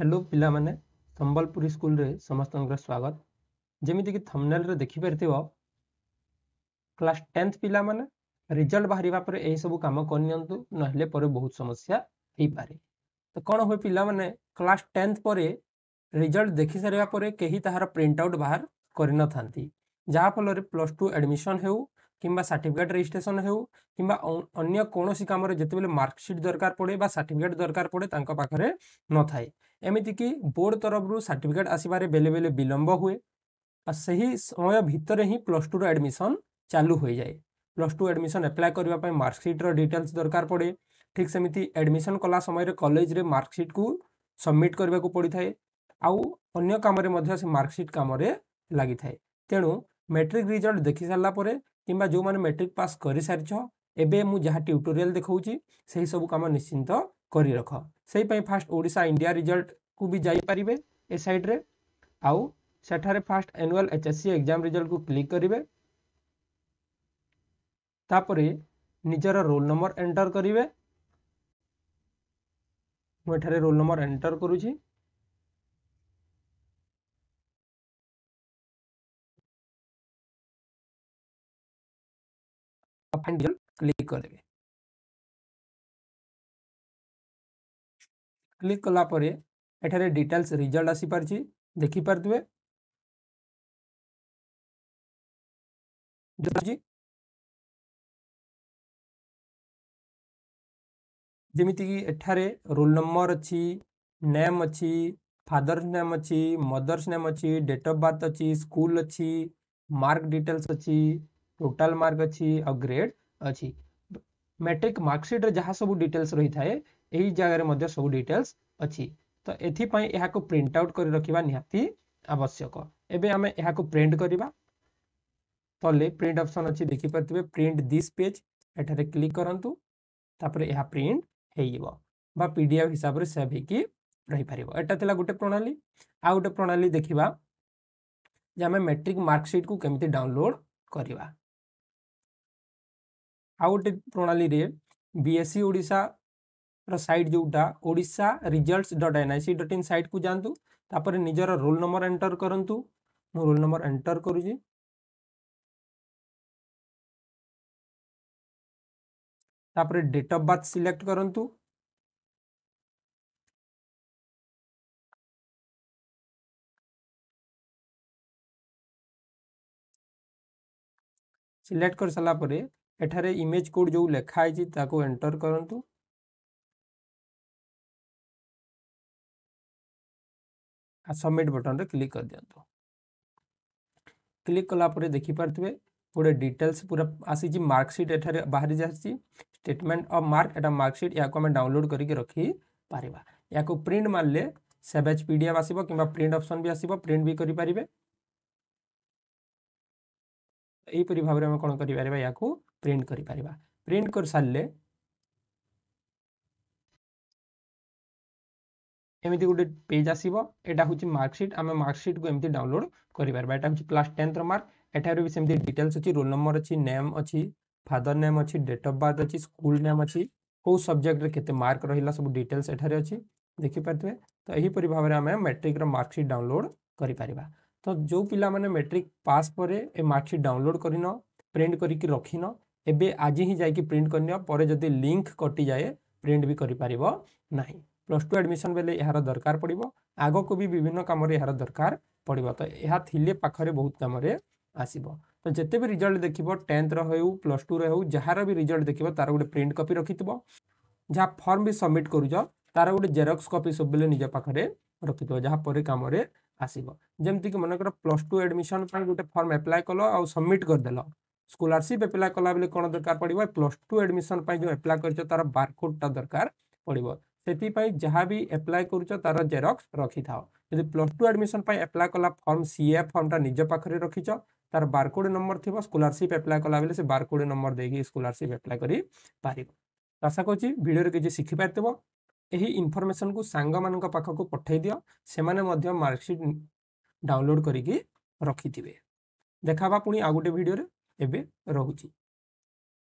hello ପିଲାମାନେ ସମ୍ବଲପୁରୀ ସ୍କୁଲରେ ସମସ୍ତଙ୍କର ସ୍ୱାଗତ ଯେମିତିକି ଥମ୍ନେଲ୍ରେ ଦେଖିପାରିଥିବ କ୍ଲାସ୍ ଟେନ୍ଥ ପିଲାମାନେ ରେଜଲ୍ଟ ବାହାରିବା ପରେ ଏହିସବୁ କାମ କରିନିଅନ୍ତୁ ନହେଲେ ପରେ ବହୁତ ସମସ୍ୟା ହେଇପାରେ ତ କ'ଣ ହୁଏ ପିଲାମାନେ କ୍ଲାସ୍ ଟେନ୍ଥ ପରେ ରେଜଲ୍ଟ ଦେଖିସାରିବା ପରେ କେହି ତାହାର ପ୍ରିଣ୍ଟ ଆଉଟ୍ ବାହାର କରିନଥାନ୍ତି ଯାହାଫଳରେ ପ୍ଲସ୍ ଟୁ ଆଡ଼ମିସନ୍ ହେଉ কিংবা সার্টিফিকেট রেজিষ্ট্রেসন হেউ কিংবা অন্য কৌশি কামরে যেতবে মার্কসিট দরকার পড়ে বা সার্টিফিকেট দরকার পড়ে তাঁর পাখে নথায় এমিতিকি বোর্ড তরফর সার্টিফিকেট আসবার বেলে বেলে বিলম্ব হুয়ে আর সেই সময় ভিতরে হি প্লস টুর আডমিশন চালু হয়ে যায় প্লস টু আডমিশন আপ্লায় করা মার্কসিট্র ডিটেলস দরকার পড়ে ঠিক সেমিতি আডমিশন কলা সময় কলেজরে মার্কসিট কু সবমিট করা পড়ি থাকে আউ অন্য কামরে মধ্যে সে মার্কসিট কামরে লাগি থাকে তেণু মেট্রিক রিজল্ট দেখি সারা পরে किंवा जो माने मैट्रिक पास कर सारी एबे मु जहाँ ट्यूटोरियल देखा से ही सब कम निश्चिंत कर रख से फास्ट ओडा इंडिया रिजल्ट को भी जापारे ए सैड्रे आठार first annual H S C exam result को क्लिक करेंगे निजर रोल नंबर एंटर करेंगे मुझे रोल नंबर एंटर करुच्छी ଆଉ ଫାଇନ୍ ଡିଜନ୍ କ୍ଲିକ୍ କରିଦେବେ କଲା ପରେ ଏଠାରେ ଡିଟେଲ୍ସ ରିଜଲ୍ଟ ଆସିପାରିଛି ଦେଖିପାରୁଥିବେ ଯେମିତିକି ଏଠାରେ ରୋଲ ନମ୍ବର ଅଛି ନେମ୍ ଅଛି ଫାଦର୍ସ ନେମ୍ ଅଛି ମଦର୍ସ ନେମ୍ ଅଛି ଡେଟ୍ ଅଫ୍ ବାର୍ଥ ଅଛି ସ୍କୁଲ ଅଛି ମାର୍କ ଡିଟେଲ୍ସ ଅଛି टोटल मार्क अच्छी ग्रेड अच्छी मेट्रिक मार्कसीट जहाँ सब डिटेल्स रही था यही जगह सब डिटेल्स अच्छी तो ये यहाँ प्रिंट आउट कर रखा निवश्यक आम यहाँ प्रिंट करवा तले प्रिंट अपसन अच्छी देखिपे प्रिंट दिस् पेज एटे क्लिक करूँ तापर यह प्रिंट होफ हिसाब से सेव हो रही पार एटा थी गोटे प्रणाली आ गए प्रणाली देखा जे आम मेट्रिक मार्कसीट को कमी डाउनलोड करवा ଆଉ ଗୋଟେ ପ୍ରଣାଳୀରେ ବି ଏସ୍ ସି ଓଡ଼ିଶାର ସାଇଟ୍ ଯେଉଁଟା Odisha results dot N I C dot in ସାଇଟ୍କୁ ଯାଆନ୍ତୁ ତାପରେ ନିଜର ରୋଲ୍ ନମ୍ବର ଏଣ୍ଟର କରନ୍ତୁ ମୁଁ ରୋଲ୍ ନମ୍ବର ଏଣ୍ଟର କରୁଛି ତାପରେ ଡେଟ୍ ଅଫ୍ ବାର୍ଥ ସିଲେକ୍ଟ କରନ୍ତୁ ସିଲେକ୍ଟ କରିସାରିଲା ପରେ एठार इमेज कोड जो लिखाई ताको एंटर ଏଣ୍ଟର୍ आ सबमिट बटन रे क्लिक कर दिंतु क्लिक कलापर देखिपे गोटे डिटेल्स पूरा आसी मार्कसीट एठार बाहरी जासी स्टेटमेंट अफ मार्क एटा मार्कसीट या डाउनलोड करके रखी पार या प्रिंट मारे सेवेज पी डी एफ आसो कि प्रिंट अप्सन भी आसो प्रिंट भी करें यहपरी भाव में कौन कर प्रिंट कर सारे प्रिंट कर सारे एमती गोटे पेज आसो आसा हूँ मार्कशीट आम मार्कसीट को एमती डाउनलोड करस टेन्थ्र मार्क एटार भी सेमती डिटेल्स अच्छी रोल नंबर अच्छी नेम अच्छी फादर नेम अच्छी डेट अफ बर्थ अच्छी स्कूल नेम अच्छी कौ सब्जेक्ट के मार्क रहा सब डिटेल्स एटारे अच्छी देखिपारे तो यहीपर भाव में आम मेट्रिक्र मार्कसीट डाउनलोड कर तो जो पिला मैंने मेट्रिक पास पर मार्कसीट डाउनलोड कर प्रिंट करके रखिन ଏବେ ଆଜି ହିଁ ଯାଇକି ପ୍ରିଣ୍ଟ କରିନିଅ ପରେ ଯଦି ଲିଙ୍କ କଟିଯାଏ ପ୍ରିଣ୍ଟ ବି କରିପାରିବ ନାହିଁ ପ୍ଲସ୍ ଟୁ ଆଡ଼ମିସନ୍ ବେଲେ ଏହାର ଦରକାର ପଡ଼ିବ ଆଗକୁ ବି ବିଭିନ୍ନ କାମରେ ଏହାର ଦରକାର ପଡ଼ିବ ତ ଏହା ଥିଲେ ପାଖରେ ବହୁତ କାମରେ ଆସିବ ତ ଯେତେ ବି ରିଜଲ୍ଟ ଦେଖିବ ଟେନ୍ଥର ହେଉ ପ୍ଲସ୍ ଟୁର ହେଉ ଯାହାର ବି ରିଜଲ୍ଟ ଦେଖିବ ତାର ଗୋଟେ ପ୍ରିଣ୍ଟ କପି ରଖିଥିବ ଯାହା ଫର୍ମ ବି ସବମିଟ୍ କରୁଛ ତାର ଗୋଟେ ଜେରକ୍ସ କପି ସବୁବେଳେ ନିଜ ପାଖରେ ରଖିଥିବ ଯାହା ପରେ କାମରେ ଆସିବ ଯେମିତିକି ମନେକର ପ୍ଲସ୍ ଟୁ ଆଡ଼ମିସନ୍ ପାଇଁ ଗୋଟେ ଫର୍ମ ଆପ୍ଲାଏ କଲ ଆଉ ସବମିଟ୍ କରିଦେଲ ସ୍କଲାରସିପ୍ ଆପ୍ଲାଏ କଲାବେଳେ କ'ଣ ଦରକାର ପଡ଼ିବ ପ୍ଲସ୍ ଟୁ ଆଡ଼ମିସନ୍ ପାଇଁ ଯେଉଁ ଆପ୍ଲାଏ କରିଛ ତା'ର ବାରକୋଡ଼ଟା ଦରକାର ପଡ଼ିବ ସେଥିପାଇଁ ଯାହା ବି ଆପ୍ଲାଏ କରୁଛ ତା'ର ଜେରକ୍ସ ରଖିଥାଅ ଯଦି ପ୍ଲସ୍ ଟୁ ଆଡ଼ମିସନ୍ ପାଇଁ ଆପ୍ଲାଏ କଲା ଫର୍ମ ସିଏ ଫର୍ମଟା ନିଜ ପାଖରେ ରଖିଛ তার বারকোড নম্বর থাকবে স্কলারশিপ আপ্লাই কলা বেলে সে বারকোড নম্বর দিয়ে স্কলারশিপ আপ্লাই করে পারিব আশা করছি ভিডিওরে কিছু শিখিপারিব এই ইনফরমেশন কু সাঙ্গ মানক পাখক পঠাই দিও সেমানে মধ্য মার্কশিট ডাউনলোড করিকি রখিথিবে দেখা হবা পুনি আউ ভিডিওরে ଏବେ ରହୁଛି